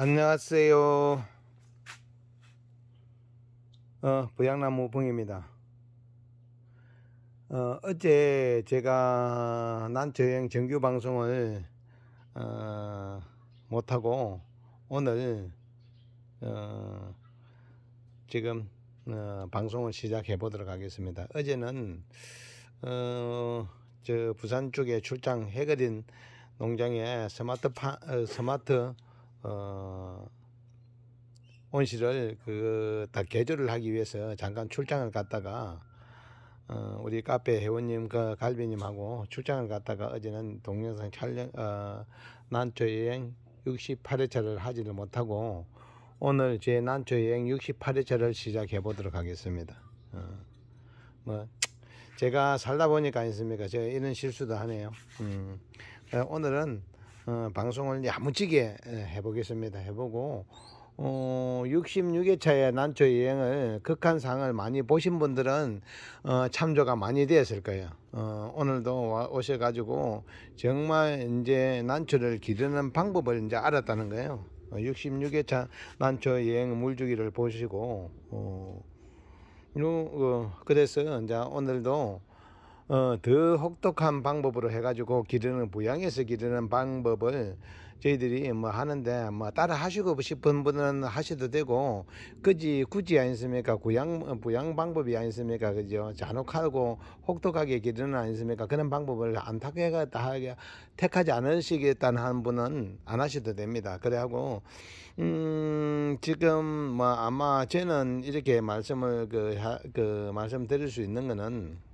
안녕하세요. 어, 보양나무 봉입니다. 어, 어제 제가 난저행 정규 방송을 어, 못하고 오늘 어, 지금 어, 방송을 시작해 보도록 하겠습니다. 어제는 어, 저 부산 쪽에 출장 해거린 농장에 스마트 파, 어, 스마트 어, 온실을 그 다 개조를 하기 위해서 잠깐 출장을 갔다가 어, 우리 카페 회원님 그 갈비님하고 출장을 갔다가 어제는 동영상 촬영 어, 난초 여행 68회차를 하지를 못하고 오늘 제 난초 여행 68회차를 시작해 보도록 하겠습니다. 어, 뭐 제가 살다 보니까 있습니까? 제가 이런 실수도 하네요. 음, 어, 오늘은 어, 방송을 야무지게 어, 해보겠습니다. 해보고 어, 6 6회차에 난초 여행을 극한상을 많이 보신 분들은 어, 참조가 많이 되었을 거예요. 어, 오늘도 와, 오셔가지고 정말 이제 난초를 기르는 방법을 이제 알았다는 거예요. 어, 66회차 난초 여행 물주기를 보시고 어, 요, 어, 그래서 이제 오늘도 어, 더 혹독한 방법으로 해가지고 기르는 부양해서 기르는 방법을 저희들이 뭐 하는데 뭐 따라 하시고 싶은 분은 하셔도 되고 그지 굳이 아니습니까 부양 부양 방법이 아니습니까 그죠 잔혹하고 혹독하게 기르는 아니습니까 그런 방법을 안타깝게 택하지 않으시겠다는 한 분은 안 하셔도 됩니다 그래하고 음 지금 뭐 아마 저는 이렇게 말씀을 그, 하, 그 말씀드릴 수 있는 거는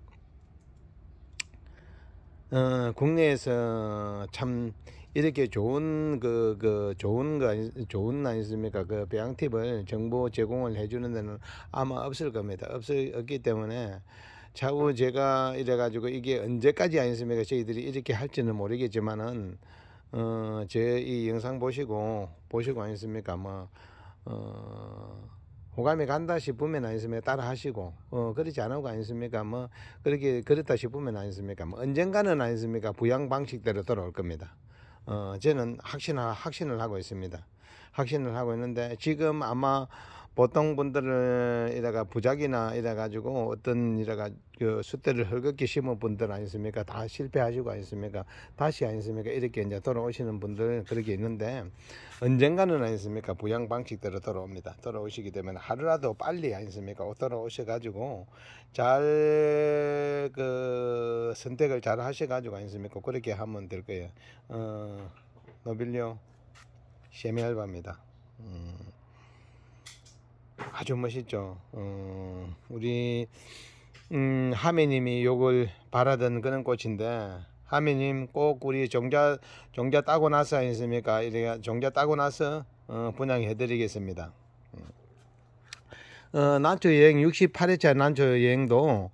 어, 국내에서 참 이렇게 좋은 그, 그, 좋은 거, 아니, 좋은 아니습니까? 그 배양팁을 정보 제공을 해주는 데는 아마 없을 겁니다. 없을, 없기 때문에 차후 제가 이래가지고 이게 언제까지 아니습니까? 저희들이 이렇게 할지는 모르겠지만은, 어, 제 이 영상 보시고, 보시고 아니습니까? 뭐, 어, 호감이 간다 싶으면 아니습니까 따라 하시고 어 그렇지 않은 거아니습니까뭐 그렇게 그렇다 싶으면 아니습니까뭐 언젠가는 아니습니까 부양 방식대로 돌아올 겁니다. 어 저는 확신 확신을 하고 있습니다. 확신을 하고 있는데 지금 아마 보통 분들을 이래가 부작이나 이래 가지고 어떤 이래가 그 숫대를 헐겁게 심은 분들 아니십니까? 다 실패하시고 아니십니까? 다시 아니십니까? 이렇게 이제 돌아오시는 분들 은 그렇게 있는데 언젠가는 아니십니까? 부양 방식대로 돌아옵니다. 돌아오시게 되면 하루라도 빨리 아니십니까? 돌아오셔가지고 잘 그 선택을 잘 하셔가지고 아니십니까? 그렇게 하면 될 거예요. 어, 노빌리오 세미알바입니다. 음, 아주 멋있죠. 어, 우리 음, 하미님이 욕을 바라던 그런 꽃인데 하미님꼭 우리 종자 종자 따고 나서 아니습니까? 이래 종자 따고 나서 어, 분양해 드리겠습니다. 음. 어, 난초 여행 68회차 난초 여행도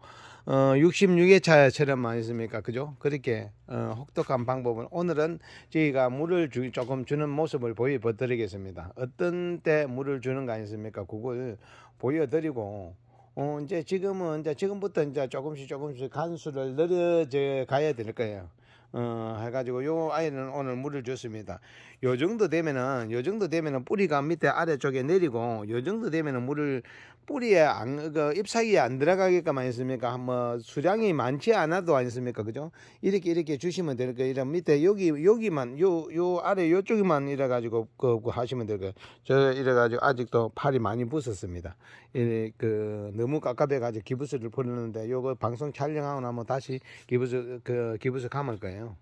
어, 66회차처럼 아니습니까? 그죠? 그렇게 어, 혹독한 방법은 오늘은 저희가 물을 주, 조금 주는 모습을 보여드리겠습니다. 어떤 때 물을 주는가 아니습니까? 그걸 보여드리고 어, 이제 지금은 이제 지금부터 이제 조금씩 조금씩 간수를 늘어져 가야 될 거예요. 어, 해가지고 요 아이는 오늘 물을 줬습니다. 요 정도 되면은 요 정도 되면은 뿌리가 밑에 아래쪽에 내리고 요 정도 되면은 물을 뿌리에 안, 그 잎사귀에 안 들어가게끔 아니습니까? 뭐 수량이 많지 않아도 아니습니까? 그죠? 이렇게 이렇게 주시면 될 거예요. 이런 밑에 여기 여기만 요 요 아래 요쪽에만 이래 가지고 그, 그 하시면 될 거예요. 저 이래 가지고 아직도 팔이 많이 부었습니다. 이그 너무 깝깝해 가지고 기부스를 보내는데 요거 방송 촬영하고 나면 다시 기부스 그 기부스 감을 거예요. 거예요.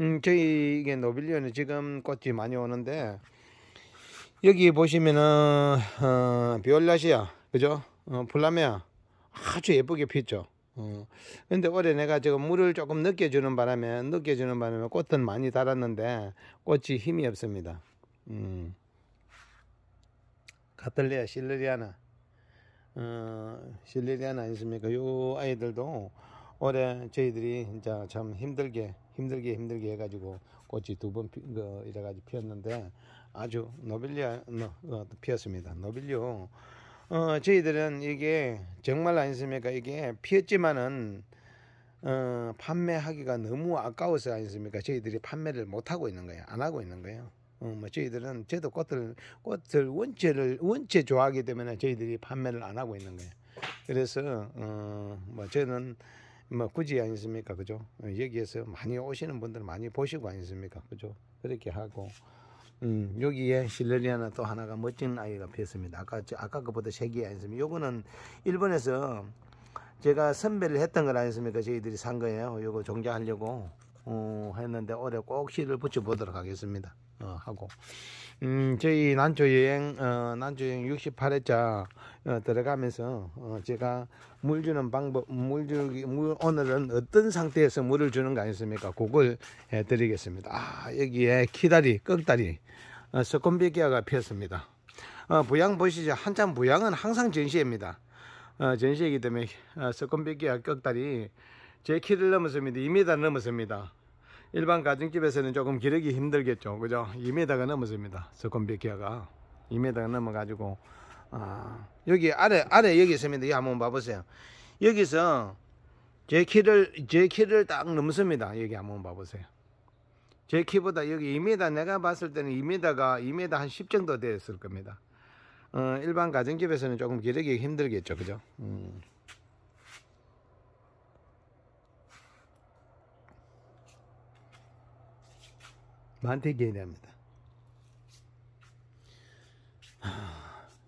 음, 저희 이게 노빌리언이 지금 꽃이 많이 오는데 여기 보시면은 어, 비올라시아 그죠? 어, 플라메아 아주 예쁘게 피죠. 어, 근데 올해 내가 지금 물을 조금 늦게 주는 바람에 늦게 주는 바람에 꽃은 많이 달았는데 꽃이 힘이 없습니다. 음. 카틀레아 실레리아나 어, 실레리아나 아니십니까? 요 아이들도 올해 저희들이 진짜 참 힘들게 힘들게 힘들게 해가지고 꽃이 두번 그, 이래가지고 피었는데 아주 노빌리아 어, 피었습니다. 노빌리오 어, 저희들은 이게 정말 아니습니까? 이게 피었지만은 어, 판매하기가 너무 아까워서 아니습니까? 저희들이 판매를 못 하고 있는 거예요. 안 하고 있는 거예요. 어, 뭐 저희들은 저도 꽃을 꽃을 원체를 원체 좋아하기 때문에 저희들이 판매를 안 하고 있는 거예요. 그래서 어, 뭐 저는 뭐 굳이 아니십니까 그죠 어, 여기에서 많이 오시는 분들 많이 보시고 아니십니까 그죠 그렇게 하고 음, 여기에 실레리아나 또 하나가 멋진 아이가 피었습니다. 아까, 아까 그보다 색이 아니십니까 요거는 일본에서 제가 선배를 했던 걸아니십니까 저희들이 산 거예요. 요거 종자하려고, 어, 했는데 올해 꼭 실을 붙여보도록 하겠습니다. 어, 하고. 음, 저희 난조 여행, 어, 난초 여행 68회차, 어, 들어가면서, 어, 제가 물 주는 방법, 물 주기, 물, 오늘은 어떤 상태에서 물을 주는 거 아니습니까? 겠 그걸 해드리겠습니다. 아, 여기에 키다리, 꺽다리, 어, 스콘비기아가 피었습니다. 어, 부양 보시죠. 한참 부양은 항상 전시입니다. 어, 전시이기 때문에, 어, 스콘비기아 꺽다리, 제 키를 넘었습니다. 2m 넘었습니다. 일반 가정집에서는 조금 기르기 힘들겠죠 그죠 2m가 넘었습니다 스콘비키아가 2m가 넘어 가지고 아, 여기 아래 아래 여기 있습니다 이 한번 봐보세요 여기서 제 키를 제 키를 딱 넘습니다 여기 한번 봐보세요 제 키보다 여기 2m 내가 봤을 때는 2m가 2m 한 10 정도 되었을 겁니다 어, 일반 가정집에서는 조금 기르기 힘들겠죠 그죠 음. 만태 기해합니다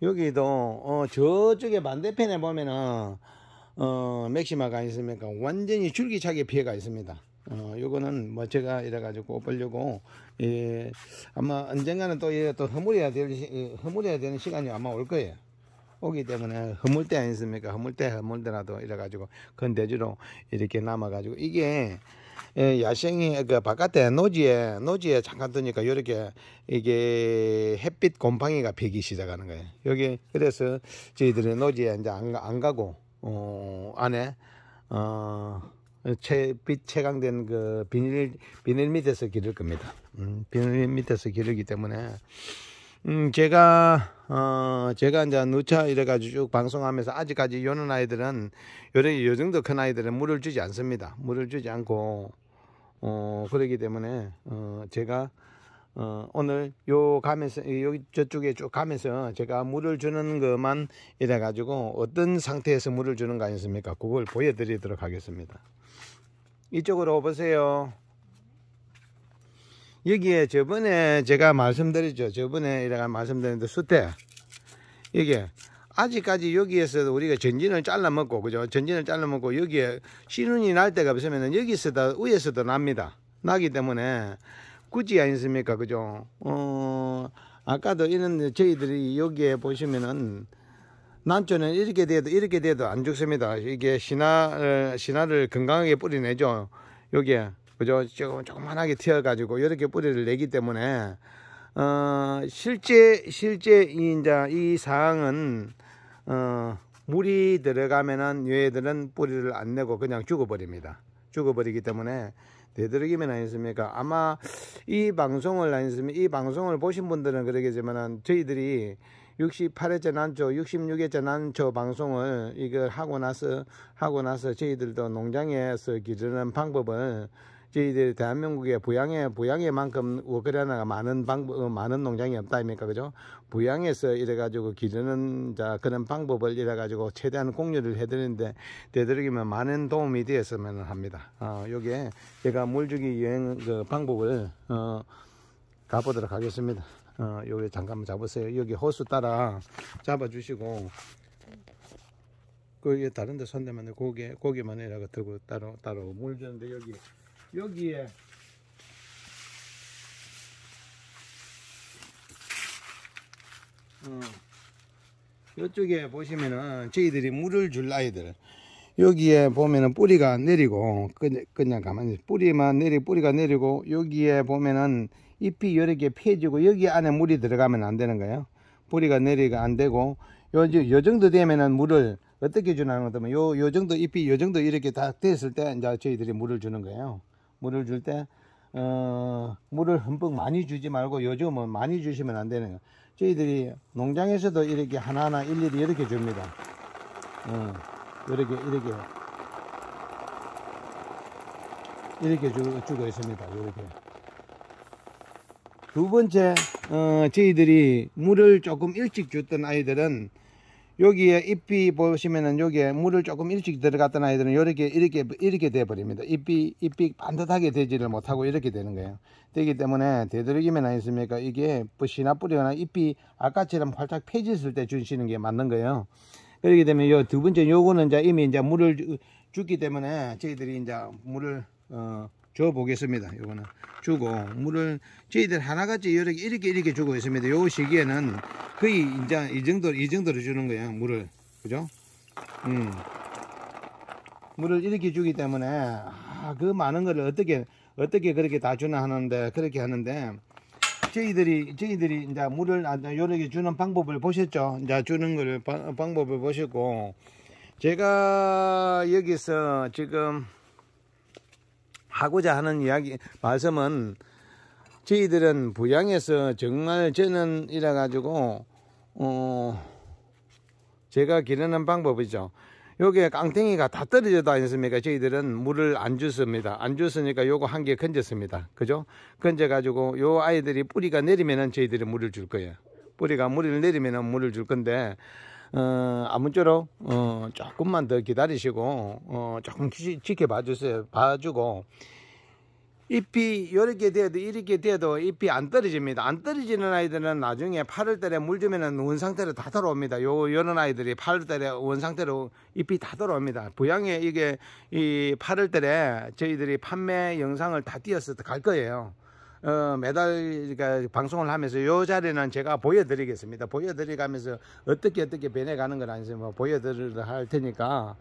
여기도 어, 저쪽에 반대편에 보면은 어, 맥시마가 있습니까? 완전히 줄기차게 피해가 있습니다. 어, 요거는 뭐 제가 이래가지고 꼽으려고, 예, 아마 언젠가는 또, 또 허물어야 될, 허물어야 되는 시간이 아마 올 거예요. 오기 때문에 허물 때 아니습니까? 허물 때, 허물 때라도 이래가지고 건대주로 이렇게 남아가지고 이게 예, 야생이 그 바깥에 노지에 노지에 잠깐 뜨니까 이렇게 이게 햇빛 곰팡이가 피기 시작하는 거예요. 여기 그래서 저희들이 노지에 이제 안, 안 가고 어, 안에 어, 채, 빛 채광된 그 비닐 비닐 밑에서 기를 겁니다. 음, 비닐 밑에서 기르기 때문에 음, 제가, 어, 제가 이제 누차 이래가지고 쭉 방송하면서 아직까지 요는 아이들은, 요래, 요 정도 큰 아이들은 물을 주지 않습니다. 물을 주지 않고, 어, 그러기 때문에 어, 제가 어, 오늘 요 가면서 여기 저쪽에 쭉 가면서 제가 물을 주는 것만 이래 가지고 어떤 상태에서 물을 주는 거 아니습니까? 그걸 보여드리도록 하겠습니다. 이쪽으로 보세요. 여기에 저번에 제가 말씀드렸죠. 저번에 이래가 말씀드렸는데 수태 이게 아직까지 여기에서도 우리가 전진을 잘라먹고 그죠 전진을 잘라먹고 여기에 신운이 날 때가 없으면 여기서도 위에서도 납니다 나기 때문에 굳이 아니습니까 그죠 어 아까도 이런 저희들이 여기에 보시면은 남초은 이렇게 돼도 이렇게 돼도 안 죽습니다 이게 신화를 어, 신화를 건강하게 뿌리내죠 여기에 그죠 조금 조그만하게 튀어 가지고 이렇게 뿌리를 내기 때문에 어 실제 실제 이제 이 상황은 어, 물이 들어가면은 얘들은 뿌리를 안 내고 그냥 죽어버립니다. 죽어버리기 때문에 되도록이면 아니습니까? 아마 이 방송을 아니습니까? 이 방송을 보신 분들은 그러겠지만은 저희들이 68회째 난저 66회째 난초 방송을 이걸 하고 나서 하고 나서 저희들도 농장에서 기르는 방법을 저희들 대한민국의 부양에 부양에만큼 워크레나가 많은 방법 어, 많은 농장이 없다 아닙니까 그죠? 부양에서 이래 가지고 기르는 자 그런 방법을 이래 가지고 최대한 공유를 해드리는데 되도록이면 많은 도움이 되었으면 합니다. 어, 요게 제가 물주기 여행 그 방법을 어, 가보도록 하겠습니다. 어, 요게 잠깐만 잡으세요. 여기 호수 따라 잡아주시고 그 다른 데 손대면 고개 고개만 이라고 들고 따로 따로 물 주는데 여기 여기에 어, 이쪽에 보시면은 저희들이 물을 줄 아이들 여기에 보면은 뿌리가 내리고 그냥, 그냥 가만히 뿌리만 내리 뿌리가 내리고 여기에 보면은 잎이 여러 개 펴지고 여기 안에 물이 들어가면 안 되는 거예요 뿌리가 내리가 안 되고 요, 요 정도 되면은 물을 어떻게 주나는 면 요, 요 정도 잎이 요 정도 이렇게 다 됐을 때 이제 저희들이 물을 주는 거예요 물을 줄때 어, 물을 흠뻑 많이 주지 말고 요즘은 뭐 많이 주시면 안 되네요 저희들이 농장에서도 이렇게 하나하나 일일이 이렇게 줍니다 어, 이렇게 이렇게 이렇게 주, 주고 있습니다 이렇게 두 번째 어, 저희들이 물을 조금 일찍 줬던 아이들은 여기에 잎이 보시면은 여기에 물을 조금 일찍 들어갔던 아이들은 이렇게 이렇게 이렇게 돼 버립니다. 잎이 잎이 반듯하게 되지를 못하고 이렇게 되는 거예요. 되기 때문에 되도록이면 아니습니까? 이게 씨나 뿌리거나 잎이 아까처럼 활짝 펴졌을 때 주시는 게 맞는 거예요. 그렇게 되면 에요두 번째 요거는 이제 이미 이제 물을 주, 어, 기 때문에 저희들이 이제 물을 어줘 보겠습니다 요거는 주고 물을 저희들 하나같이 이렇게 이렇게 이렇게 주고 있습니다 요 시기에는 거의 이제 이 정도 이 정도로 주는 거야 물을 그죠 음 물을 이렇게 주기 때문에 아그 많은 거를 어떻게 어떻게 그렇게 다 주나 하는데 그렇게 하는데 저희들이 저희들이 이제 물을 아, 요렇게 주는 방법을 보셨죠 이제 주는 거를 방법을 보셨고 제가 여기서 지금 하고자 하는 이야기 말씀은 저희들은 부양에서 정말 저는 이래 가지고 어 제가 기르는 방법이죠. 여기에 깡탱이가 다 떨어져 다녔습니까 저희들은 물을 안 줬습니다. 안 줬으니까 요거 한 개 건졌습니다. 그죠? 건져가지고 요 아이들이 뿌리가 내리면은 저희들이 물을 줄 거예요. 뿌리가 물을 내리면은 물을 줄 건데 어, 아무쪼록 어, 조금만 더 기다리시고 어, 조금 기, 지켜봐 주세요. 봐주고 잎이 이렇게 돼도 이렇게 돼도 잎이 안 떨어집니다. 안 떨어지는 아이들은 나중에 8월달에 물 주면은 원 상태로 다돌아옵니다요 이런 아이들이 8월달에 원 상태로 잎이 다돌아옵니다 부양에 이게 이 8월달에 저희들이 판매 영상을 다 띄어서 갈 거예요. 어, 매달 그러니까 방송을 하면서 요 자리는 제가 보여드리겠습니다. 보여드리면서 어떻게 어떻게 변해가는 건 아니지 뭐보여드릴할 테니까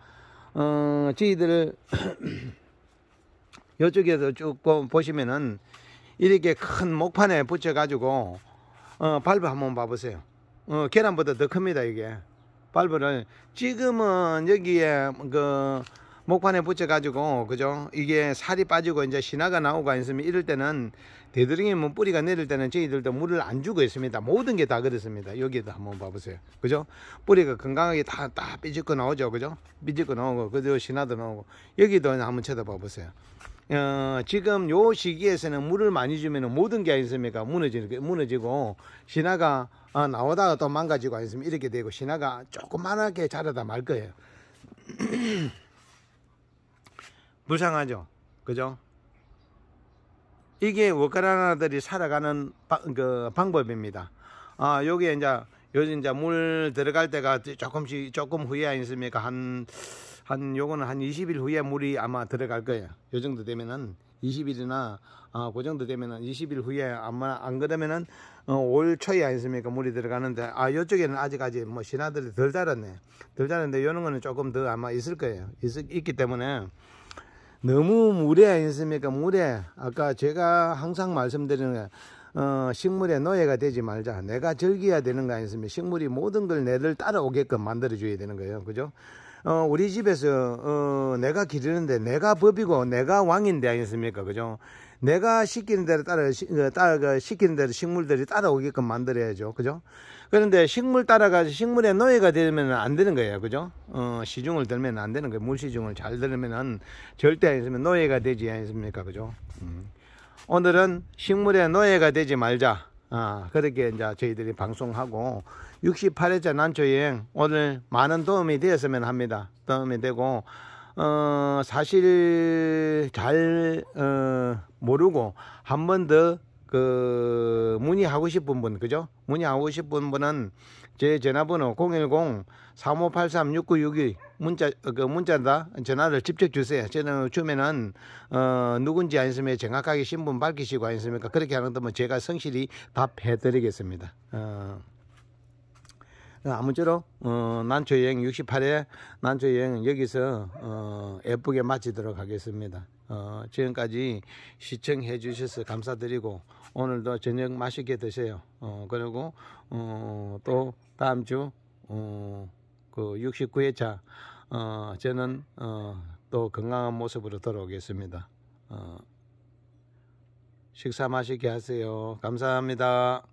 어, 저희들 요쪽에서 쭉 보시면은 이렇게 큰 목판에 붙여가지고 어, 발브 한번 봐보세요. 어, 계란보다 더 큽니다 이게 발브를 지금은 여기에 그 목판에 붙여가지고 어, 그죠 이게 살이 빠지고 이제 신화가 나오고 있으면 이럴 때는 대드름이뭐 뿌리가 내릴 때는 저희들도 물을 안 주고 있습니다 모든 게 다 그렇습니다 여기도 한번 봐보세요 그죠 뿌리가 건강하게 다다 다 삐집고 나오죠 그죠 삐집고 나오고 그죠 신화도 나오고 여기도 한번 쳐다봐 보세요 어, 지금 요 시기에서는 물을 많이 주면 모든 게 아니습니까? 무너지고, 무너지고, 신화가 어, 나오다가 또 망가지고 아니습니까? 이렇게 되고, 신화가 조그만하게 자라다 말 거예요. 무상하죠. 그죠? 이게 워카라나들이 살아가는 바, 그 방법입니다. 아, 여기에 이제 요즘 이제 물 들어갈 때가 조금씩 조금 후에 아니습니까? 한, 한, 요거는 한 20일 후에 물이 아마 들어갈 거예요. 요 정도 되면은 20일이나, 아, 그 정도 되면은 20일 후에 아마 안 그러면은 어, 올 초에 아니습니까? 물이 들어가는데, 아, 요쪽에는 아직까지 뭐신하들이덜 자랐네. 덜 자랐는데 요런 거는 조금 더 아마 있을 거예요. 있, 있기 때문에 너무 무례 아니습니까? 무례. 아까 제가 항상 말씀드리는 게 어, 식물의 노예가 되지 말자. 내가 즐겨야 되는 거 아니겠습니까? 식물이 모든 걸 내들 따라오게끔 만들어줘야 되는 거예요. 그죠? 어, 우리 집에서, 어, 내가 기르는데 내가 법이고 내가 왕인데 아니겠습니까? 그죠? 내가 시키는 대로 따라, 어, 따라, 그 시키는 대로 식물들이 따라오게끔 만들어야죠. 그죠? 그런데 식물 따라가서 식물의 노예가 되면 안 되는 거예요. 그죠? 어, 시중을 들면 안 되는 거예요. 물시중을 잘 들으면 절대 아니면 노예가 되지 않습니까? 그죠? 음. 오늘은 식물의 노예가 되지 말자. 아, 그렇게 이제 저희들이 방송하고 6 8회째 난초여행 오늘 많은 도움이 되었으면 합니다. 도움이 되고 어, 사실 잘 어, 모르고 한번더 그 문의하고 싶은 분 그죠? 문의하고 싶은 분은 제 전화번호 010-3583-6962 문자 어, 그 문자다 전화를 직접 주세요. 저는 주면은 어 누군지 안심에 정확하게 신분 밝히시고 안습니까 그렇게 하는 거면 뭐 제가 성실히 답해드리겠습니다. 어. 어, 아무쪼록 어, 난초 여행 68회 난초 여행 여기서 어, 예쁘게 마치도록 하겠습니다. 어, 지금까지 시청해 주셔서 감사드리고 오늘도 저녁 맛있게 드세요. 어, 그리고 어, 또 다음 주그 어, 69회차 그 어, 저는 어, 또 건강한 모습으로 돌아오겠습니다. 어, 식사 맛있게 하세요. 감사합니다.